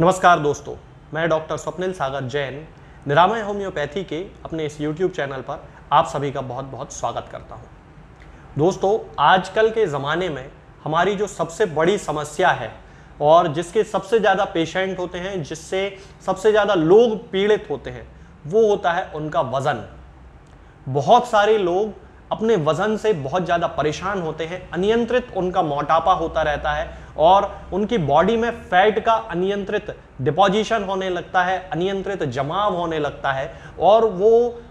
नमस्कार दोस्तों मैं डॉक्टर स्वप्निल सागर जैन निरामय होम्योपैथी के अपने इस यूट्यूब चैनल पर आप सभी का बहुत बहुत स्वागत करता हूँ दोस्तों आजकल के ज़माने में हमारी जो सबसे बड़ी समस्या है और जिसके सबसे ज़्यादा पेशेंट होते हैं जिससे सबसे ज़्यादा लोग पीड़ित होते हैं वो होता है उनका वज़न बहुत सारे लोग अपने वज़न से बहुत ज़्यादा परेशान होते हैं अनियंत्रित उनका मोटापा होता रहता है और उनकी बॉडी में फैट का अनियंत्रित डिपोजिशन होने लगता है अनियंत्रित जमाव होने लगता है और वो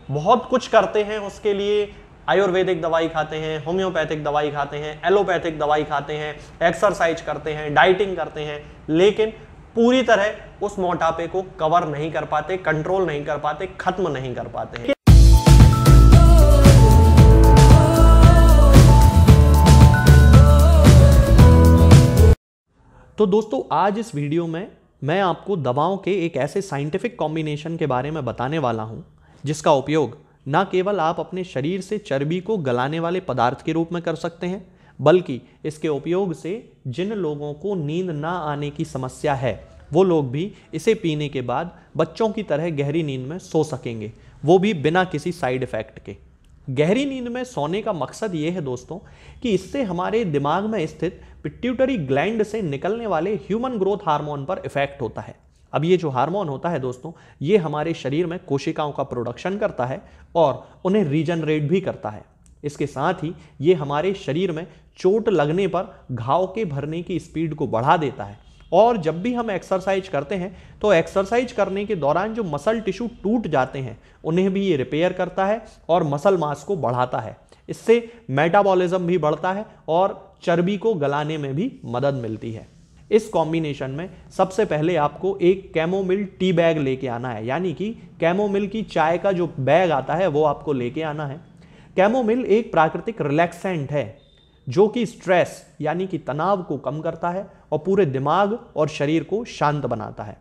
बहुत कुछ करते हैं उसके लिए आयुर्वेदिक दवाई खाते हैं होम्योपैथिक दवाई खाते हैं एलोपैथिक दवाई खाते हैं एक्सरसाइज करते हैं डाइटिंग करते हैं लेकिन पूरी तरह उस मोटापे को कवर नहीं कर पाते कंट्रोल नहीं कर पाते खत्म नहीं कर पाते तो दोस्तों आज इस वीडियो में मैं आपको दवाओं के एक ऐसे साइंटिफिक कॉम्बिनेशन के बारे में बताने वाला हूँ जिसका उपयोग न केवल आप अपने शरीर से चर्बी को गलाने वाले पदार्थ के रूप में कर सकते हैं बल्कि इसके उपयोग से जिन लोगों को नींद ना आने की समस्या है वो लोग भी इसे पीने के बाद बच्चों की तरह गहरी नींद में सो सकेंगे वो भी बिना किसी साइड इफ़ेक्ट के गहरी नींद में सोने का मकसद ये है दोस्तों कि इससे हमारे दिमाग में स्थित पिट्यूटरी ग्लैंड से निकलने वाले ह्यूमन ग्रोथ हार्मोन पर इफेक्ट होता है अब ये जो हार्मोन होता है दोस्तों ये हमारे शरीर में कोशिकाओं का प्रोडक्शन करता है और उन्हें रीजनरेट भी करता है इसके साथ ही ये हमारे शरीर में चोट लगने पर घाव के भरने की स्पीड को बढ़ा देता है और जब भी हम एक्सरसाइज करते हैं तो एक्सरसाइज करने के दौरान जो मसल टिश्यू टूट जाते हैं उन्हें भी ये रिपेयर करता है और मसल मास को बढ़ाता है इससे मेटाबॉलिज्म भी बढ़ता है और चर्बी को गलाने में भी मदद मिलती है इस कॉम्बिनेशन में सबसे पहले आपको एक कैमोमिल टी बैग लेके आना है यानी कि कैमोमिल की चाय का जो बैग आता है वो आपको लेके आना है कैमोमिल एक प्राकृतिक रिलैक्सेंट है जो कि स्ट्रेस यानी कि तनाव को कम करता है और पूरे दिमाग और शरीर को शांत बनाता है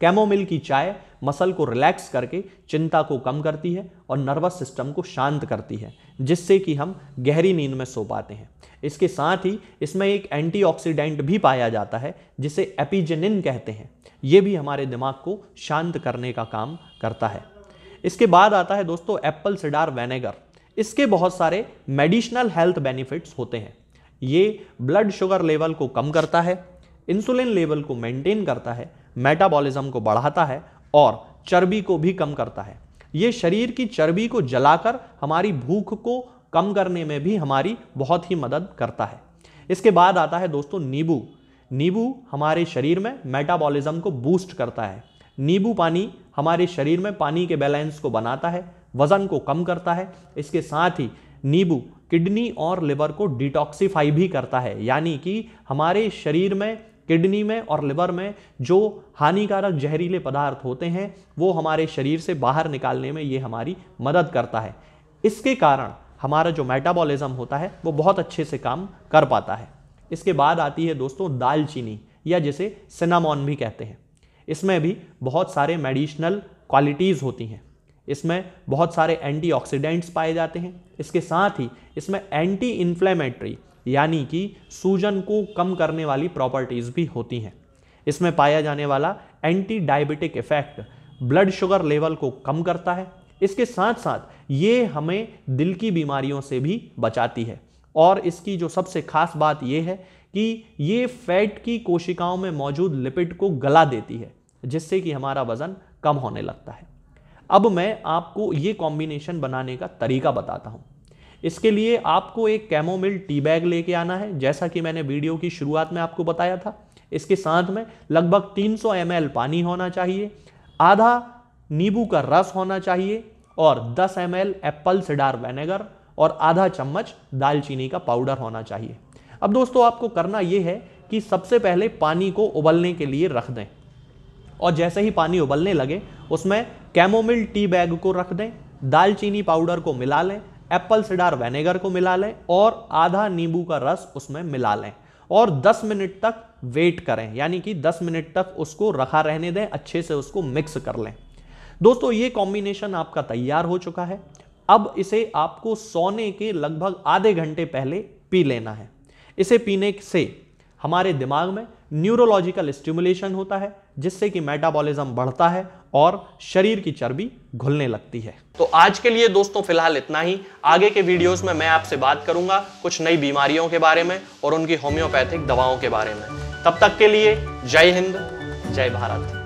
कैमोमिल की चाय मसल को रिलैक्स करके चिंता को कम करती है और नर्वस सिस्टम को शांत करती है जिससे कि हम गहरी नींद में सो पाते हैं इसके साथ ही इसमें एक एंटीऑक्सीडेंट भी पाया जाता है जिसे एपिजेनिन कहते हैं ये भी हमारे दिमाग को शांत करने का काम करता है इसके बाद आता है दोस्तों एप्पल सिडार वेनेगर इसके बहुत सारे मेडिसिनल हेल्थ बेनिफिट्स होते हैं ये ब्लड शुगर लेवल को कम करता है इंसुलिन लेवल को मेंटेन करता है मेटाबॉलिज्म को बढ़ाता है और चर्बी को भी कम करता है ये शरीर की चर्बी को जलाकर हमारी भूख को कम करने में भी हमारी बहुत ही मदद करता है इसके बाद आता है दोस्तों नींबू नींबू हमारे शरीर में मेटाबॉलिज्म को बूस्ट करता है नींबू पानी हमारे शरीर में पानी के बैलेंस को बनाता है वजन को कम करता है इसके साथ ही नींबू किडनी और लिवर को डिटॉक्सीफाई भी करता है यानी कि हमारे शरीर में किडनी में और लिवर में जो हानिकारक जहरीले पदार्थ होते हैं वो हमारे शरीर से बाहर निकालने में ये हमारी मदद करता है इसके कारण हमारा जो मेटाबॉलिज्म होता है वो बहुत अच्छे से काम कर पाता है इसके बाद आती है दोस्तों दालचीनी या जिसे सिनामॉन भी कहते हैं इसमें भी बहुत सारे मेडिशनल क्वालिटीज़ होती हैं इसमें बहुत सारे एंटीऑक्सीडेंट्स पाए जाते हैं इसके साथ ही इसमें एंटी इन्फ्लेमेटरी यानी कि सूजन को कम करने वाली प्रॉपर्टीज़ भी होती हैं इसमें पाया जाने वाला anti diabetic effect blood sugar level को कम करता है इसके साथ साथ ये हमें दिल की बीमारियों से भी बचाती है और इसकी जो सबसे खास बात यह है कि ये फैट की कोशिकाओं में मौजूद लिपिड को गला देती है जिससे कि हमारा वज़न कम होने लगता है अब मैं आपको ये कॉम्बिनेशन बनाने का तरीका बताता हूँ इसके लिए आपको एक कैमोमिल टी बैग लेके आना है जैसा कि मैंने वीडियो की शुरुआत में आपको बताया था इसके साथ में लगभग 300 सौ पानी होना चाहिए आधा नींबू का रस होना चाहिए और 10 एम एप्पल सिडार वेनेगर और आधा चम्मच दालचीनी का पाउडर होना चाहिए अब दोस्तों आपको करना यह है कि सबसे पहले पानी को उबलने के लिए रख दें और जैसे ही पानी उबलने लगे उसमें कैमोमिल टी बैग को रख दें दालचीनी पाउडर को मिला लें एप्पल सिडार वेनेगर को मिला लें और आधा नींबू का रस उसमें मिला लें और 10 मिनट तक वेट करें यानी कि 10 मिनट तक उसको रखा रहने दें अच्छे से उसको मिक्स कर लें दोस्तों ये कॉम्बिनेशन आपका तैयार हो चुका है अब इसे आपको सोने के लगभग आधे घंटे पहले पी लेना है इसे पीने से हमारे दिमाग में न्यूरोलॉजिकल स्टिमुलेशन होता है जिससे कि मेटाबॉलिज्म बढ़ता है और शरीर की चर्बी घुलने लगती है तो आज के लिए दोस्तों फिलहाल इतना ही आगे के वीडियोस में मैं आपसे बात करूंगा कुछ नई बीमारियों के बारे में और उनकी होम्योपैथिक दवाओं के बारे में तब तक के लिए जय हिंद जय भारत